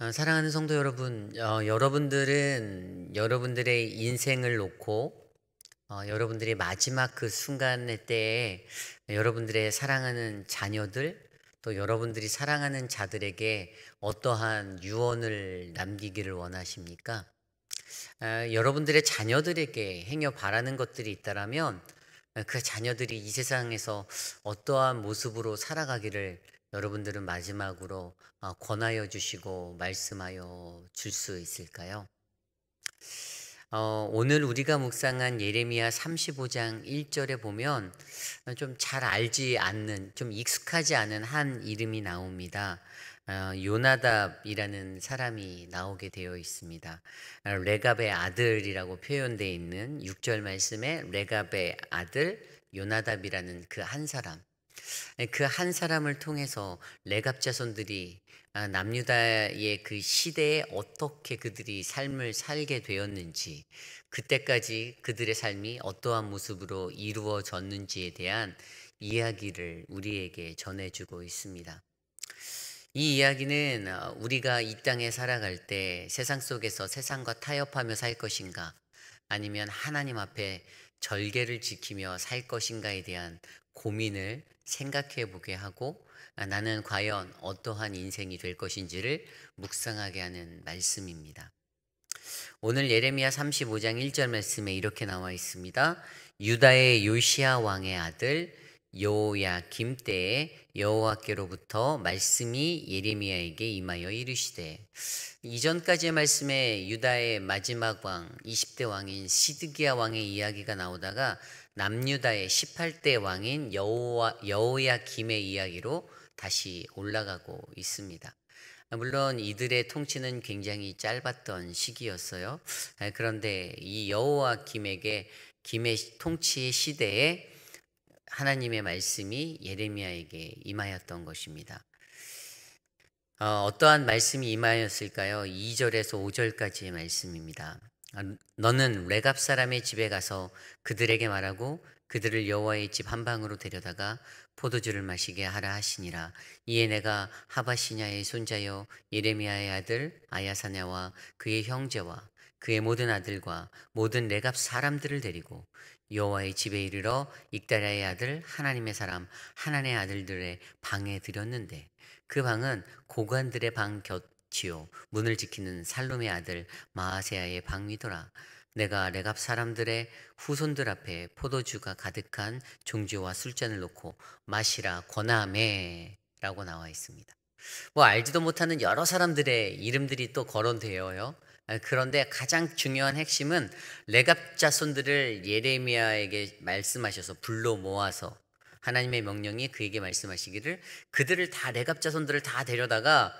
어, 사랑하는 성도 여러분, 어, 여러분들은 여러분들의 인생을 놓고 어, 여러분들의 마지막 그순간에 때에 여러분들의 사랑하는 자녀들 또 여러분들이 사랑하는 자들에게 어떠한 유언을 남기기를 원하십니까? 어, 여러분들의 자녀들에게 행여 바라는 것들이 있다라면 어, 그 자녀들이 이 세상에서 어떠한 모습으로 살아가기를 여러분들은 마지막으로 어, 권하여 주시고 말씀하여 줄 수 있을까요? 어, 오늘 우리가 묵상한 예레미야 35장 1절에 보면 좀 잘 알지 않는, 좀 익숙하지 않은 한 이름이 나옵니다. 어, 요나답이라는 사람이 나오게 되어 있습니다. 어, 레갑의 아들이라고 표현되 있는 6절 말씀에 레갑의 아들 요나답이라는 그 한 사람. 그 한 사람을 통해서 레갑 자손들이 아, 남유다의 그 시대에 어떻게 그들이 삶을 살게 되었는지, 그때까지 그들의 삶이 어떠한 모습으로 이루어졌는지에 대한 이야기를 우리에게 전해주고 있습니다. 이 이야기는 어, 우리가 이 땅에 살아갈 때 세상 속에서 세상과 타협하며 살 것인가, 아니면 하나님 앞에 절개를 지키며 살 것인가에 대한 고민을 생각해 보게 하고 아, 나는 과연 어떠한 인생이 될 것인지를 묵상하게 하는 말씀입니다. 오늘 예레미야 35장 1절 말씀에 이렇게 나와 있습니다. 유다의 요시아 왕의 아들 여호야김 때에 여호와께로부터 말씀이 예레미야에게 임하여 이르시되 이전까지의 말씀에 유다의 마지막 왕 20대 왕인 시드기야 왕의 이야기가 나오다가 남유다의 18대 왕인 여호야 김의 이야기로 다시 올라가고 있습니다. 물론 이들의 통치는 굉장히 짧았던 시기였어요. 그런데 이 여호와 김에게 김의 통치 시대에 하나님의 말씀이 예레미야에게 임하였던 것입니다. 어, 떠한 말씀이 임하였을까요? 2절에서 5절까지의 말씀입니다. 아, 너는 레갑 사람의 집에 가서 그들에게 말하고 그들을 여호와의 집 한방으로 데려다가 포도주를 마시게 하라 하시니라 이에 내가 하바시냐의 손자요 예레미야의 아들 아야사냐와 그의 형제와 그의 모든 아들과 모든 레갑 사람들을 데리고 여호와의 집에 이르러 익다라의 아들 하나님의 사람 하나님의 아들들의 방에 들였는데 그 방은 고관들의 방 곁지요 문을 지키는 살롬의 아들 마아세아의 방위더라 내가 레갑 사람들의 후손들 앞에 포도주가 가득한 종지와 술잔을 놓고 마시라 권함에 라고 나와 있습니다. 뭐 알지도 못하는 여러 사람들의 이름들이 또 거론되어요. 아, 그런데 가장 중요한 핵심은 레갑 자손들을 예레미야에게 말씀하셔서 불러 모아서 하나님의 명령이 그에게 말씀하시기를 그들을 다 레갑 자손들을 다 데려다가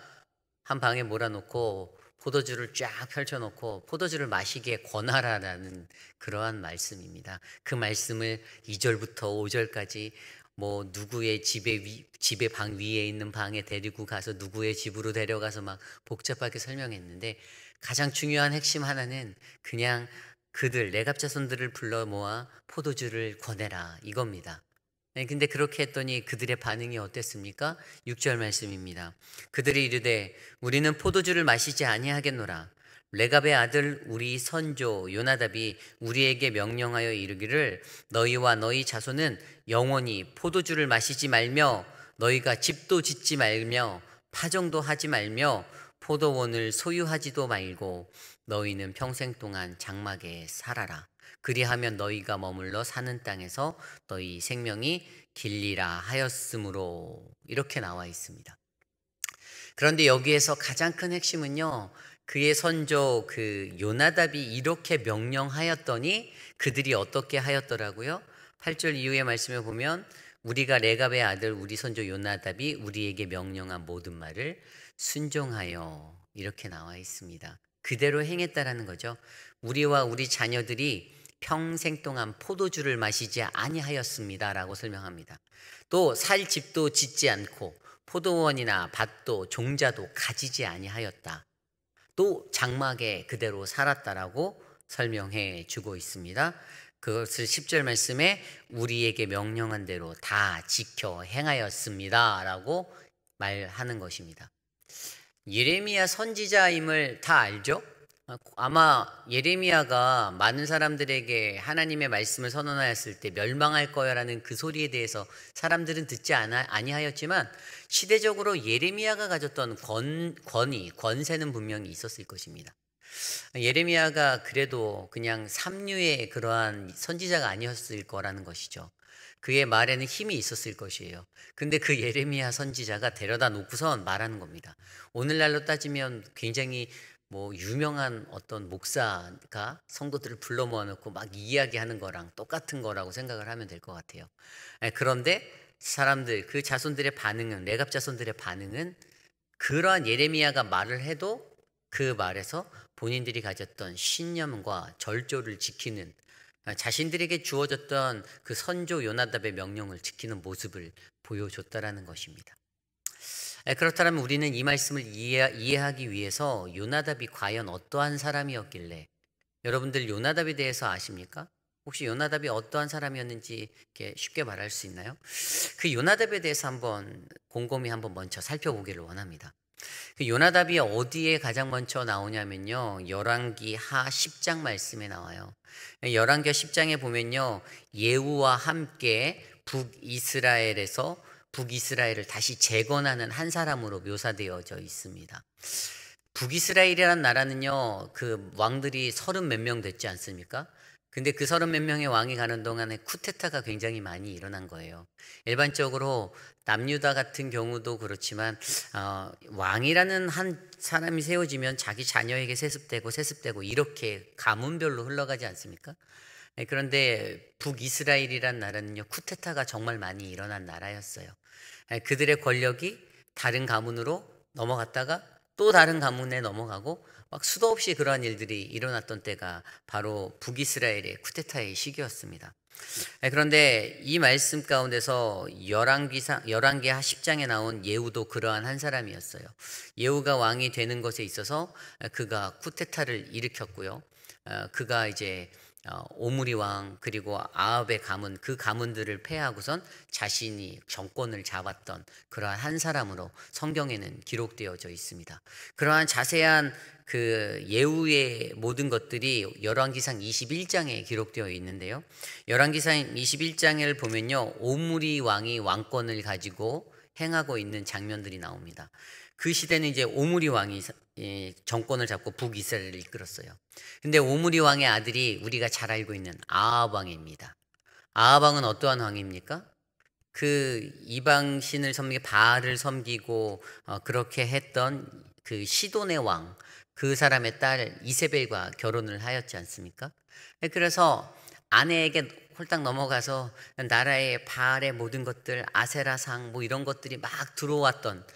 한 방에 몰아놓고 포도주를 쫙 펼쳐놓고 포도주를 마시게 권하라라는 그러한 말씀입니다. 그 말씀을 2절부터 5절까지 뭐 누구의 집에 위, 집에 방 위에 있는 방에 데리고 가서 누구의 집으로 데려가서 막 복잡하게 설명했는데 가장 중요한 핵심 하나는 그냥 그들 레갑 자손들을 불러 모아 포도주를 권해라 이겁니다. 네, 근데 그렇게 했더니 그들의 반응이 어땠습니까? 6절 말씀입니다. 그들이 이르되 우리는 포도주를 마시지 아니하겠노라. 레갑의 아들 우리 선조 요나답이 우리에게 명령하여 이르기를 너희와 너희 자손은 영원히 포도주를 마시지 말며 너희가 집도 짓지 말며 파종도 하지 말며 포도원을 소유하지도 말고 너희는 평생 동안 장막에 살아라. 그리하면 너희가 머물러 사는 땅에서 너희 생명이 길리라 하였으므로 이렇게 나와 있습니다. 그런데 여기에서 가장 큰 핵심은요. 그의 선조 그 요나답이 이렇게 명령하였더니 그들이 어떻게 하였더라고요? 8절 이후의 말씀을 보면 우리가 레갑의 아들 우리 선조 요나답이 우리에게 명령한 모든 말을 순종하여 이렇게 나와 있습니다. 그대로 행했다라는 거죠. 우리와 우리 자녀들이 평생 동안 포도주를 마시지 아니하였습니다라고 설명합니다. 또 살 집도 짓지 않고 포도원이나 밭도 종자도 가지지 아니하였다. 또 장막에 그대로 살았다라고 설명해 주고 있습니다. 그것을 10절 말씀에 우리에게 명령한 대로 다 지켜 행하였습니다. 라고 말하는 것입니다. 예레미야 선지자임을 다 알죠? 아, 아마 예레미야가 많은 사람들에게 하나님의 말씀을 선언하였을 때 멸망할 거야라는 그 소리에 대해서 사람들은 듣지 않아, 아니하였지만 시대적으로 예레미야가 가졌던 권, 권위, 권세는 분명히 있었을 것입니다. 예레미야가 그래도 그냥 삼류의 그러한 선지자가 아니었을 거라는 것이죠. 그의 말에는 힘이 있었을 것이에요. 근데 그 예레미야 선지자가 데려다 놓고선 말하는 겁니다. 오늘날로 따지면 굉장히 뭐 유명한 어떤 목사가 성도들을 불러 모아놓고 막 이야기하는 거랑 똑같은 거라고 생각을 하면 될 것 같아요. 예, 그런데 사람들 그 자손들의 반응은 레갑 자손들의 반응은 그러한 예레미야가 말을 해도 그 말에서 본인들이 가졌던 신념과 절조를 지키는 예, 자신들에게 주어졌던 그 선조 요나답의 명령을 지키는 모습을 보여줬다라는 것입니다. 그렇다면 우리는 이 말씀을 이해, 하기 위해서 요나답이 과연 어떠한 사람이었길래 여러분들 요나답에 대해서 아십니까? 혹시 요나답이 어떠한 사람이었는지 쉽게 말할 수 있나요? 그 요나답에 대해서 한번 곰곰이 한번 먼저 살펴보기를 원합니다. 그 요나답이 어디에 가장 먼저 나오냐면요. 열왕기 하 10장 말씀에 나와요. 열왕기 10장에 보면요. 예후와 함께 북이스라엘에서 북이스라엘을 다시 재건하는 한 사람으로 묘사되어져 있습니다. 북이스라엘이라는 나라는요, 그 왕들이 서른 몇 명 됐지 않습니까? 근데 그 서른 몇 명의 왕이 가는 동안에 쿠데타가 굉장히 많이 일어난 거예요. 일반적으로 남유다 같은 경우도 그렇지만 어, 왕이라는 한 사람이 세워지면 자기 자녀에게 세습되고 세습되고 이렇게 가문별로 흘러가지 않습니까? 네, 그런데 북이스라엘이란 나라는요 쿠데타가 정말 많이 일어난 나라였어요. 예, 그들의 권력이 다른 가문으로 넘어갔다가 또 다른 가문에 넘어가고 막 수도 없이 그러한 일들이 일어났던 때가 바로 북이스라엘의 쿠데타의 시기였습니다. 예, 그런데 이 말씀 가운데서 열왕기하 10장에 나온 예우도 그러한 한 사람이었어요. 예우가 왕이 되는 것에 있어서 예, 그가 쿠데타를 일으켰고요. 어, 그가 이제 어, 오므리 왕 그리고 아합의 가문 그 가문들을 패하고선 자신이 정권을 잡았던 그러한 한 사람으로 성경에는 기록되어져 있습니다. 그러한 자세한 그 예우의 모든 것들이 열왕기상 21장에 기록되어 있는데요. 열왕기상 21장을 보면요. 오므리 왕이 왕권을 가지고 행하고 있는 장면들이 나옵니다. 그 시대는 이제 오므리 왕이 정권을 잡고 북이스라엘을 이끌었어요. 근데 오므리 왕의 아들이 우리가 잘 알고 있는 아합 왕입니다. 아합 왕은 어떠한 왕입니까? 그 이방 신을 섬기 바알을 섬기고 어, 그렇게 했던 그 시돈의 왕, 그 사람의 딸 이세벨과 결혼을 하였지 않습니까? 네, 그래서 아내에게 홀딱 넘어가서 나라의 바알의 모든 것들 아세라상 뭐 이런 것들이 막 들어왔던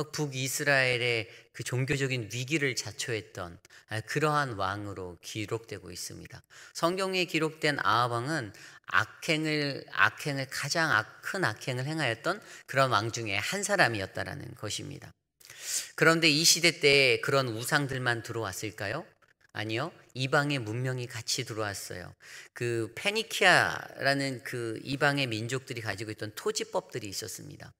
어, 북이스라엘의 그 종교적인 위기를 자초했던 아, 그러한 왕으로 기록되고 있습니다. 성경에 기록된 아합 왕은 악행을 악행을 가장 큰 악행을 행하였던 그런 왕 중에 한 사람이었다라는 것입니다. 그런데 이 시대 때 그런 우상들만 들어왔을까요? 아니요. 이방의 문명이 같이 들어왔어요. 그 페니키아라는 그 이방의 민족들이 가지고 있던 토지법들이 있었습니다.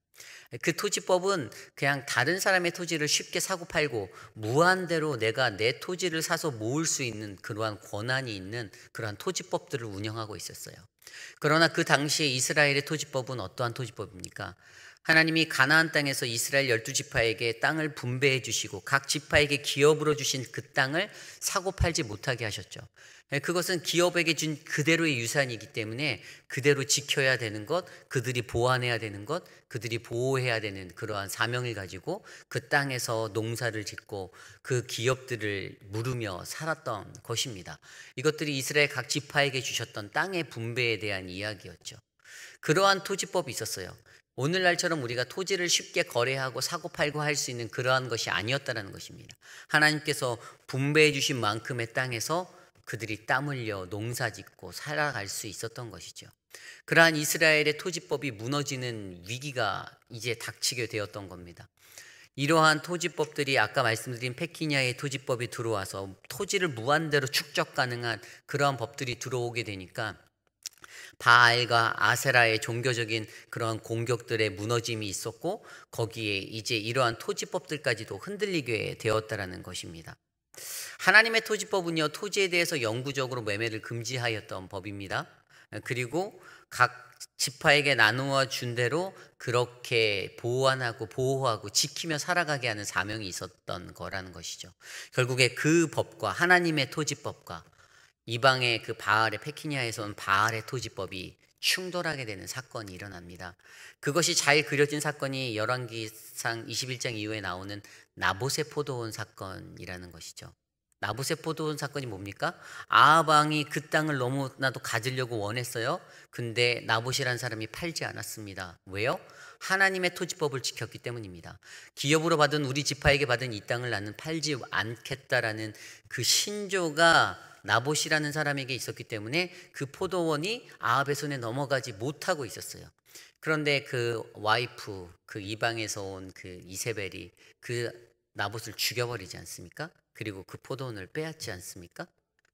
그 토지법은 그냥 다른 사람의 토지를 쉽게 사고 팔고 무한대로 내가 내 토지를 사서 모을 수 있는 그러한 권한이 있는 그러한 토지법들을 운영하고 있었어요. 그러나 그 당시에 이스라엘의 토지법은 어떠한 토지법입니까? 하나님이 가나안 땅에서 이스라엘 열두 지파에게 땅을 분배해 주시고 각 지파에게 기업으로 주신 그 땅을 사고 팔지 못하게 하셨죠. 예, 그것은 기업에게 준 그대로의 유산이기 때문에 그대로 지켜야 되는 것, 그들이 보완해야 되는 것, 그들이 보호해야 되는 그러한 사명을 가지고 그 땅에서 농사를 짓고 그 기업들을 물으며 살았던 것입니다. 이것들이 이스라엘 각 지파에게 주셨던 땅의 분배에 대한 이야기였죠. 그러한 토지법이 있었어요. 오늘날처럼 우리가 토지를 쉽게 거래하고 사고팔고 할 수 있는 그러한 것이 아니었다는 것입니다. 하나님께서 분배해 주신 만큼의 땅에서 그들이 땀 흘려 농사 짓고 살아갈 수 있었던 것이죠. 그러한 이스라엘의 토지법이 무너지는 위기가 이제 닥치게 되었던 겁니다. 이러한 토지법들이 아까 말씀드린 페키냐의 토지법이 들어와서 토지를 무한대로 축적 가능한 그러한 법들이 들어오게 되니까 바알과 아세라의 종교적인 그러한 공격들의 무너짐이 있었고 거기에 이제 이러한 토지법들까지도 흔들리게 되었다라는 것입니다. 하나님의 토지법은요 토지에 대해서 영구적으로 매매를 금지하였던 법입니다. 그리고 각 지파에게 나누어 준 대로 그렇게 보완하고 보호하고 지키며 살아가게 하는 사명이 있었던 거라는 것이죠. 결국에 그 법과 하나님의 토지법과 이방의 그 바알의 페키니아에서 온 바알의 토지법이 충돌하게 되는 사건이 일어납니다. 그것이 잘 그려진 사건이 열왕기상 21장 이후에 나오는 나보세 포도원 사건이라는 것이죠. 나보세 포도원 사건이 뭡니까? 아방이그 땅을 너무나도 가지려고 원했어요. 근데 나봇이라는 사람이 팔지 않았습니다. 왜요? 하나님의 토지법을 지켰기 때문입니다. 기업으로 받은 우리 지파에게 받은 이 땅을 나는 팔지 않겠다라는 그 신조가 나봇이라는 사람에게 있었기 때문에 그 포도원이 아합의 손에 넘어가지 못하고 있었어요. 그런데 그 와이프, 그 이방에서 온 그 이세벨이 그 나봇을 죽여버리지 않습니까? 그리고 그 포도원을 빼앗지 않습니까?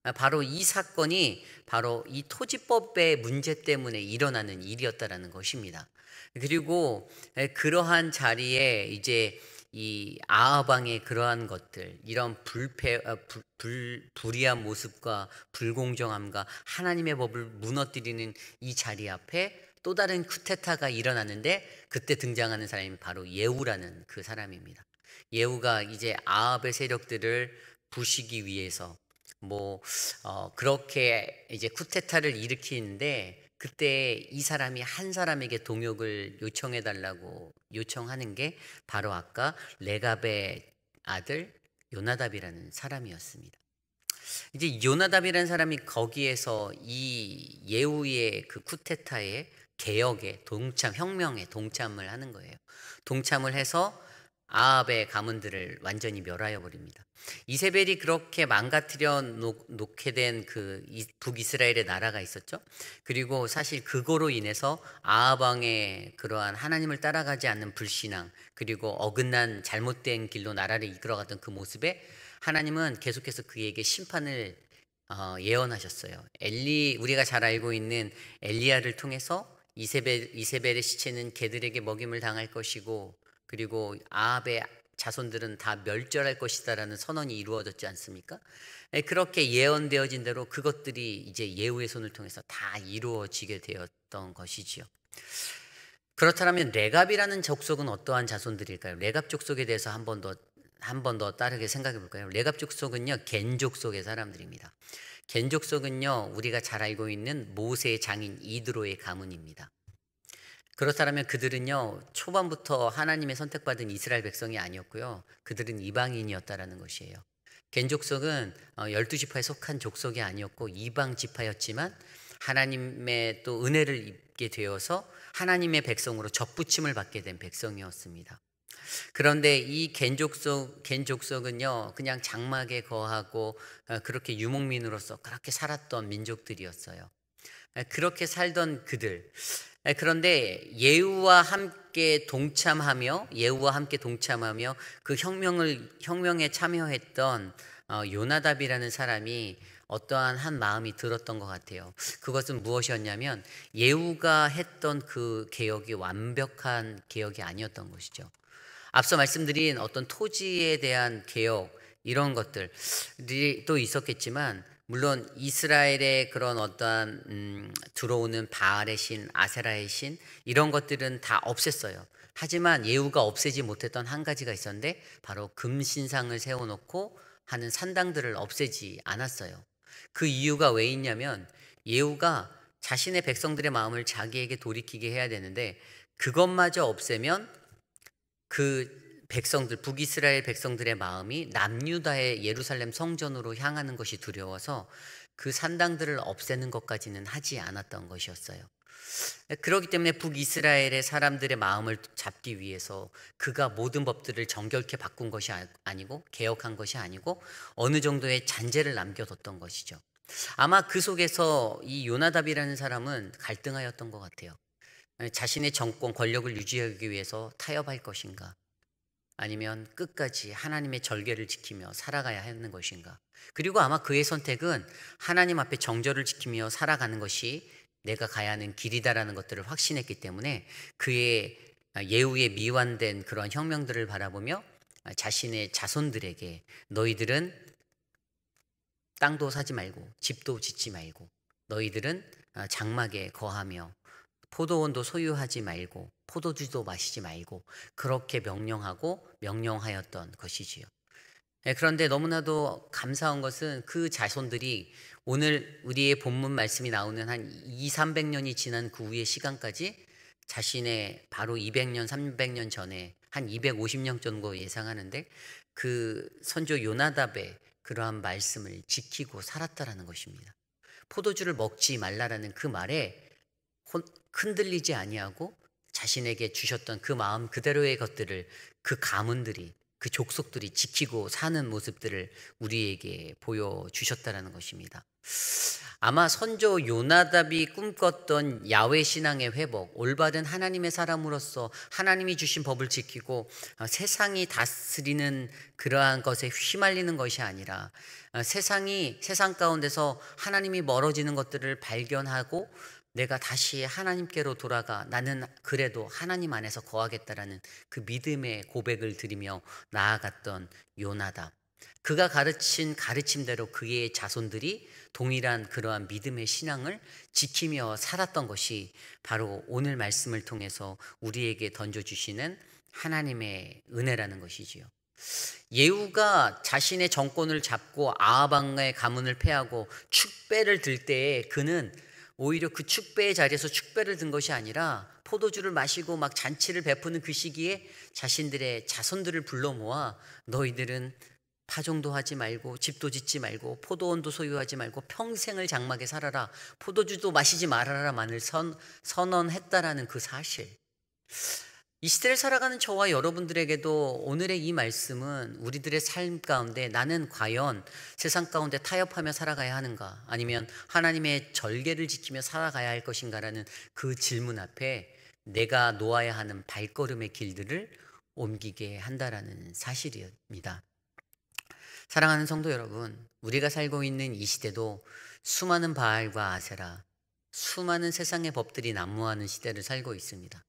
아, 바로 이 사건이 바로 이 토지법의 문제 때문에 일어나는 일이었다라는 것입니다. 그리고 그러한 자리에 이제 이 아하방의 그러한 것들, 이런 불패, 어, 불, 불, 불의한 모습과 불공정함과 하나님의 법을 무너뜨리는 이 자리 앞에 또 다른 쿠테타가 일어났는데 그때 등장하는 사람이 바로 예우라는 그 사람입니다. 예우가 이제 아합의 세력들을 부시기 위해서 뭐 어, 그렇게 이제 쿠테타를 일으키는데 그때 이 사람이 한 사람에게 동역을 요청해 달라고 요청하는 게 바로 아까 레갑의 아들 요나답이라는 사람이었습니다. 이제 요나답이라는 사람이 거기에서 이 예후의 그 쿠데타의 개혁에 동참 혁명에 동참을 하는 거예요. 동참을 해서 아합의 가문들을 완전히 멸하여 버립니다. 이세벨이 그렇게 망가뜨려 놓게 된그 북이스라엘의 나라가 있었죠. 그리고 사실 그거로 인해서 아합 왕의 그러한 하나님을 따라가지 않는 불신앙 그리고 어긋난 잘못된 길로 나라를 이끌어갔던 그 모습에 하나님은 계속해서 그에게 심판을 어, 예언하셨어요. 엘리 우리가 잘 알고 있는 엘리야를 통해서 이세벨 이세벨의 시체는 개들에게 먹임을 당할 것이고 그리고 아합의 자손들은 다 멸절할 것이다라는 선언이 이루어졌지 않습니까? 네, 그렇게 예언되어진 대로 그것들이 이제 예후의 손을 통해서 다 이루어지게 되었던 것이지요. 그렇다면 레갑이라는 족속은 어떠한 자손들일까요? 레갑 족속에 대해서 한 번더한번 더 따르게 생각해 볼까요? 레갑 족속은요 겐 족속의 사람들입니다. 겐 족속은요 우리가 잘 알고 있는 모세의 장인 이드로의 가문입니다. 그렇다면 그들은요 초반부터 하나님의 선택받은 이스라엘 백성이 아니었고요 그들은 이방인이었다라는 것이에요. 겐 족속은 어, 열두 지파에 속한 족속이 아니었고 이방 지파였지만 하나님의 또 은혜를 입게 되어서 하나님의 백성으로 접붙임을 받게 된 백성이었습니다. 그런데 이 겐족속, 겐족속은요, 그냥 장막에 거하고 어, 그렇게 유목민으로서 그렇게 살았던 민족들이었어요. 그렇게 살던 그들. 그런데 예우와 함께 동참하며 예우와 함께 동참하며 그 혁명을 혁명에 참여했던 어, 요나답이라는 사람이 어떠한 한 마음이 들었던 것 같아요. 그것은 무엇이었냐면 예우가 했던 그 개혁이 완벽한 개혁이 아니었던 것이죠. 앞서 말씀드린 어떤 토지에 대한 개혁 이런 것들이 또 있었겠지만 물론 이스라엘의 그런 어떠한 음, 들어오는 바알의 신, 아세라의 신 이런 것들은 다 없앴어요. 하지만 예후가 없애지 못했던 한 가지가 있었는데 바로 금신상을 세워놓고 하는 산당들을 없애지 않았어요. 그 이유가 왜 있냐면 예후가 자신의 백성들의 마음을 자기에게 돌이키게 해야 되는데 그것마저 없애면 그 백성들 북이스라엘 백성들의 마음이 남유다의 예루살렘 성전으로 향하는 것이 두려워서 그 산당들을 없애는 것까지는 하지 않았던 것이었어요. 그렇기 때문에 북이스라엘의 사람들의 마음을 잡기 위해서 그가 모든 법들을 정결케 바꾼 것이 아, 아니고 개혁한 것이 아니고 어느 정도의 잔재를 남겨뒀던 것이죠. 아마 그 속에서 이 요나답이라는 사람은 갈등하였던 것 같아요. 자신의 정권 권력을 유지하기 위해서 타협할 것인가 아니면 끝까지 하나님의 절개를 지키며 살아가야 하는 것인가? 그리고 아마 그의 선택은 하나님 앞에 정절을 지키며 살아가는 것이 내가 가야 하는 길이다라는 것들을 확신했기 때문에 그의 예우에 미완된 그런 혁명들을 바라보며 자신의 자손들에게 너희들은 땅도 사지 말고 집도 짓지 말고 너희들은 장막에 거하며 포도원도 소유하지 말고 포도주도 마시지 말고 그렇게 명령하고 명령하였던 것이지요. 예, 그런데 너무나도 감사한 것은 그 자손들이 오늘 우리의 본문 말씀이 나오는 한 2, 300년이 지난 그 후의 시간까지 자신의 바로 200년, 300년 전에 한 250년 정도 예상하는데 그 선조 요나답의 그러한 말씀을 지키고 살았다라는 것입니다. 포도주를 먹지 말라라는 그 말에 흔들리지 아니하고 자신에게 주셨던 그 마음 그대로의 것들을 그 가문들이 그 족속들이 지키고 사는 모습들을 우리에게 보여주셨다는 것입니다. 아마 선조 요나답이 꿈꿨던 야외 신앙의 회복, 올바른 하나님의 사람으로서 하나님이 주신 법을 지키고 어, 세상이 다스리는 그러한 것에 휘말리는 것이 아니라 어, 세상이 세상 가운데서 하나님이 멀어지는 것들을 발견하고 내가 다시 하나님께로 돌아가 나는 그래도 하나님 안에서 거하겠다라는 그 믿음의 고백을 드리며 나아갔던 요나다 그가 가르친 가르침대로 그의 자손들이 동일한 그러한 믿음의 신앙을 지키며 살았던 것이 바로 오늘 말씀을 통해서 우리에게 던져주시는 하나님의 은혜라는 것이지요. 예후가 자신의 정권을 잡고 아하방의 가문을 패하고 축배를 들 때에 그는 오히려 그 축배의 자리에서 축배를 든 것이 아니라 포도주를 마시고 막 잔치를 베푸는 그 시기에 자신들의 자손들을 불러 모아 너희들은 파종도 하지 말고 집도 짓지 말고 포도원도 소유하지 말고 평생을 장막에 살아라 포도주도 마시지 말아라만을 선, 선언했다라는 그 사실 이 시대를 살아가는 저와 여러분들에게도 오늘의 이 말씀은 우리들의 삶 가운데 나는 과연 세상 가운데 타협하며 살아가야 하는가 아니면 하나님의 절개를 지키며 살아가야 할 것인가라는 그 질문 앞에 내가 놓아야 하는 발걸음의 길들을 옮기게 한다라는 사실입니다. 사랑하는 성도 여러분, 우리가 살고 있는 이 시대도 수많은 바알과 아세라, 수많은 세상의 법들이 난무하는 시대를 살고 있습니다.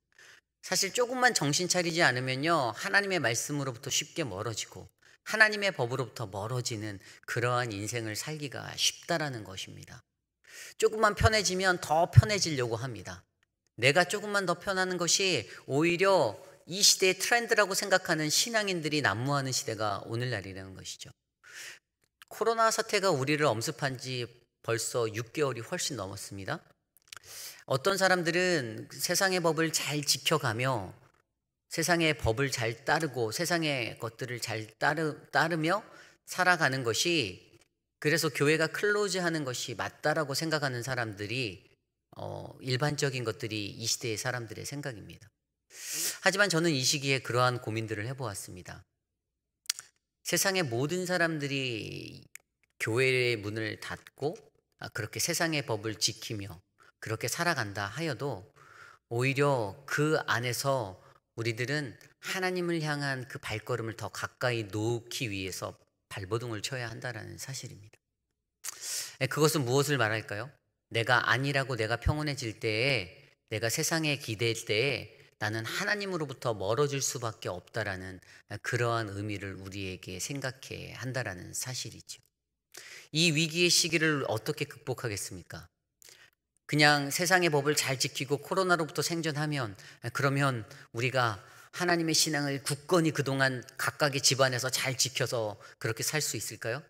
사실 조금만 정신 차리지 않으면요. 하나님의 말씀으로부터 쉽게 멀어지고 하나님의 법으로부터 멀어지는 그러한 인생을 살기가 쉽다라는 것입니다. 조금만 편해지면 더 편해지려고 합니다. 내가 조금만 더 편하는 것이 오히려 이 시대의 트렌드라고 생각하는 신앙인들이 난무하는 시대가 오늘날이라는 것이죠. 코로나 사태가 우리를 엄습한 지 벌써 6개월이 훨씬 넘었습니다. 어떤 사람들은 세상의 법을 잘 지켜가며 세상의 법을 잘 따르고 세상의 것들을 잘 따르, 따르며 살아가는 것이 그래서 교회가 클로즈 하는 것이 맞다라고 생각하는 사람들이 어, 일반적인 것들이 이 시대의 사람들의 생각입니다. 하지만 저는 이 시기에 그러한 고민들을 해보았습니다. 세상의 모든 사람들이 교회의 문을 닫고 아, 그렇게 세상의 법을 지키며 그렇게 살아간다 하여도 오히려 그 안에서 우리들은 하나님을 향한 그 발걸음을 더 가까이 놓기 위해서 발버둥을 쳐야 한다라는 사실입니다. 그것은 무엇을 말할까요? 내가 아니라고 내가 평온해질 때에 내가 세상에 기댈 때에 나는 하나님으로부터 멀어질 수밖에 없다라는 그러한 의미를 우리에게 생각해 한다라는 사실이죠. 이 위기의 시기를 어떻게 극복하겠습니까? 그냥 세상의 법을 잘 지키고 코로나로부터 생존하면 그러면 우리가 하나님의 신앙을 굳건히 그동안 각각의 집안에서 잘 지켜서 그렇게 살 수 있을까요?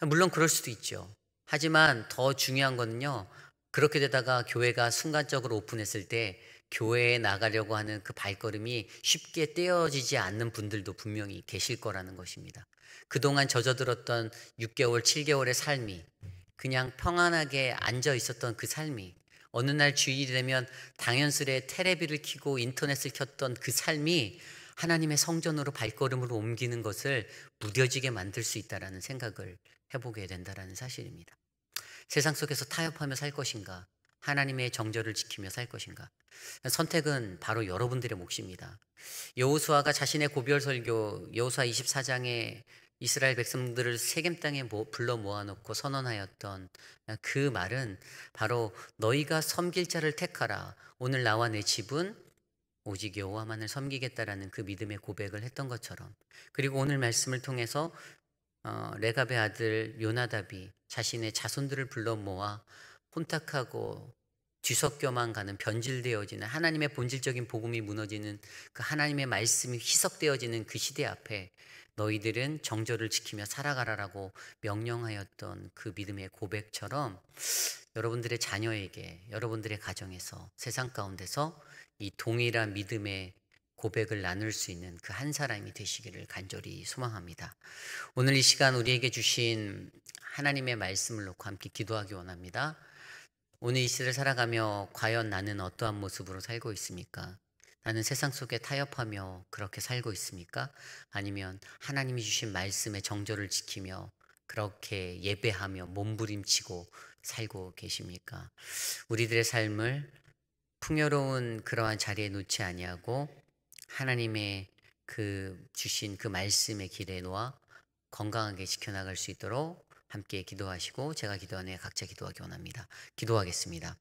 물론 그럴 수도 있죠. 하지만 더 중요한 거는요. 그렇게 되다가 교회가 순간적으로 오픈했을 때 교회에 나가려고 하는 그 발걸음이 쉽게 떼어지지 않는 분들도 분명히 계실 거라는 것입니다. 그동안 젖어들었던 6개월, 7개월의 삶이 그냥 평안하게 앉아 있었던 그 삶이 어느 날 주일이 되면 당연스레 테레비를 켜고 인터넷을 켰던 그 삶이 하나님의 성전으로 발걸음으로 옮기는 것을 무뎌지게 만들 수 있다라는 생각을 해보게 된다라는 사실입니다. 세상 속에서 타협하며 살 것인가? 하나님의 정절을 지키며 살 것인가? 선택은 바로 여러분들의 몫입니다. 여호수아가 자신의 고별 설교 여호수아 24장에 이스라엘 백성들을 세겜 땅에 불러 모아놓고 선언하였던 그 말은 바로 너희가 섬길 자를 택하라. 오늘 나와 내 집은 오직 여호와만을 섬기겠다라는 그 믿음의 고백을 했던 것처럼 그리고 오늘 말씀을 통해서 어, 레갑의 아들 요나답이 자신의 자손들을 불러 모아 혼탁하고 뒤섞여만 가는 변질되어지는 하나님의 본질적인 복음이 무너지는 그 하나님의 말씀이 희석되어지는 그 시대 앞에 너희들은 정절을 지키며 살아가라라고 명령하였던 그 믿음의 고백처럼 여러분들의 자녀에게 여러분들의 가정에서 세상 가운데서 이 동일한 믿음의 고백을 나눌 수 있는 그 한 사람이 되시기를 간절히 소망합니다. 오늘 이 시간 우리에게 주신 하나님의 말씀을 놓고 함께 기도하기 원합니다. 오늘 이 시를 살아가며 과연 나는 어떠한 모습으로 살고 있습니까? 나는 세상 속에 타협하며 그렇게 살고 있습니까? 아니면 하나님이 주신 말씀의 정조를 지키며 그렇게 예배하며 몸부림치고 살고 계십니까? 우리들의 삶을 풍요로운 그러한 자리에 놓지 아니하고 하나님의 그 주신 그 말씀의 길에 놓아 건강하게 지켜나갈 수 있도록 함께 기도하시고 제가 기도하는 각자 기도하기 원합니다. 기도하겠습니다.